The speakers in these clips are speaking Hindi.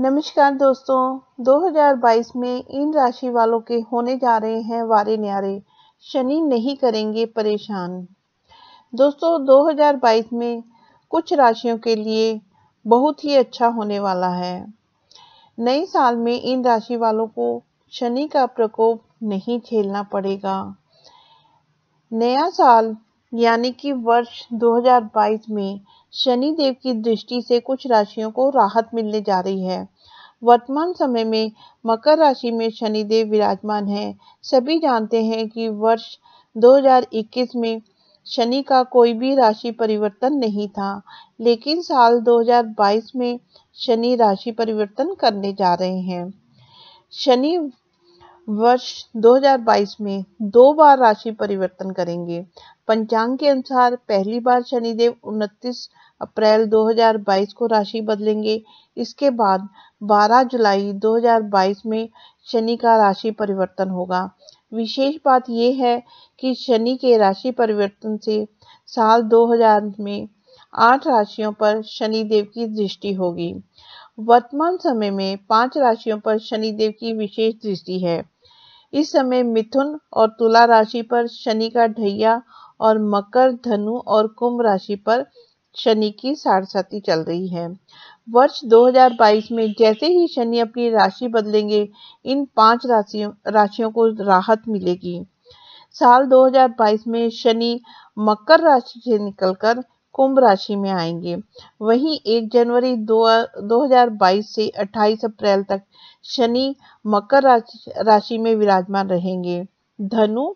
नमस्कार दोस्तों 2022 में इन राशि वालों के होने जा रहे हैं वारे न्यारे शनि नहीं करेंगे परेशान दोस्तों 2022 में कुछ राशियों के लिए बहुत ही अच्छा होने वाला है नए साल में इन राशि वालों को शनि का प्रकोप नहीं झेलना पड़ेगा नया साल यानी कि वर्ष 2022 में शनि देव की दृष्टि से कुछ राशियों को राहत मिलने जा रही है वर्तमान समय में मकर राशि में शनि देव विराजमान हैं सभी जानते हैं कि वर्ष 2021 में शनि का कोई भी राशि परिवर्तन नहीं था लेकिन साल 2022 में शनि राशि परिवर्तन करने जा रहे हैं शनि वर्ष 2022 में दो बार राशि परिवर्तन करेंगे पंचांग के अनुसार पहली बार शनिदेव 29 अप्रैल 2022 को राशि बदलेंगे इसके बाद 12 जुलाई 2022 में शनि का राशि परिवर्तन होगा विशेष बात यह है कि शनि के राशि परिवर्तन से साल 2000 में आठ राशियों पर शनिदेव की दृष्टि होगी वर्तमान समय में पांच राशियों पर शनिदेव की विशेष दृष्टि है इस समय मिथुन और तुला राशि पर शनि का ढैया और मकर धनु और कुंभ राशि पर शनि की सारसती चल रही है वर्ष 2022 में जैसे ही शनि अपनी राशि बदलेंगे इन पांच राशियों राशियों को राहत मिलेगी साल 2022 में शनि मकर राशि से निकलकर कुंभ राशि में आएंगे वहीं 1 जनवरी 2022 से 28 अप्रैल तक शनि मकर राशि में विराजमान रहेंगे धनु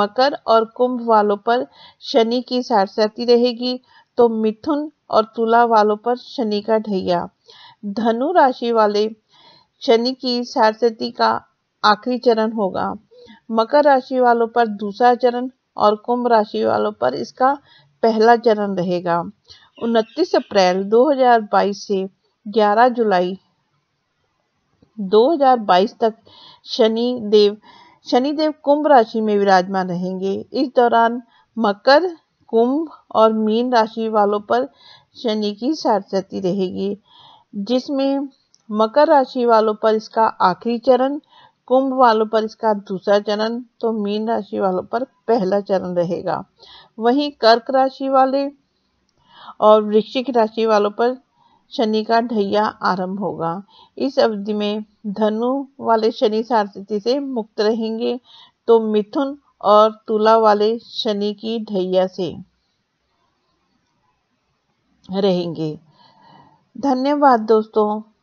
मकर और कुंभ वालों पर शनि की सारसती रहेगी तो मिथुन और तुला वालों पर शनि का ढैया धनु राशि वाले शनि की सारसती का आखिरी चरण होगा मकर राशि वालों पर दूसरा चरण और कुंभ राशि वालों पर इसका पहला चरण रहेगा 29 अप्रैल 2022 से 11 जुलाई 2022 तक शनि देव शनि देव कुंभ राशि में विराजमान रहेंगे इस दौरान मकर कुंभ और मीन राशि वालों पर शनि की सरस्वती रहेगी जिसमें मकर राशि वालों पर इसका आखिरी चरण कुंभ वालों पर इसका दूसरा चरण तो मीन राशि वालों पर पहला चरण रहेगा वहीं कर्क राशि वाले और वृश्चिक राशि वालों पर शनि का ढैया आरंभ होगा इस अवधि में धनु वाले शनि सारथिति से मुक्त रहेंगे तो मिथुन और तुला वाले शनि की ढैया से रहेंगे धन्यवाद दोस्तों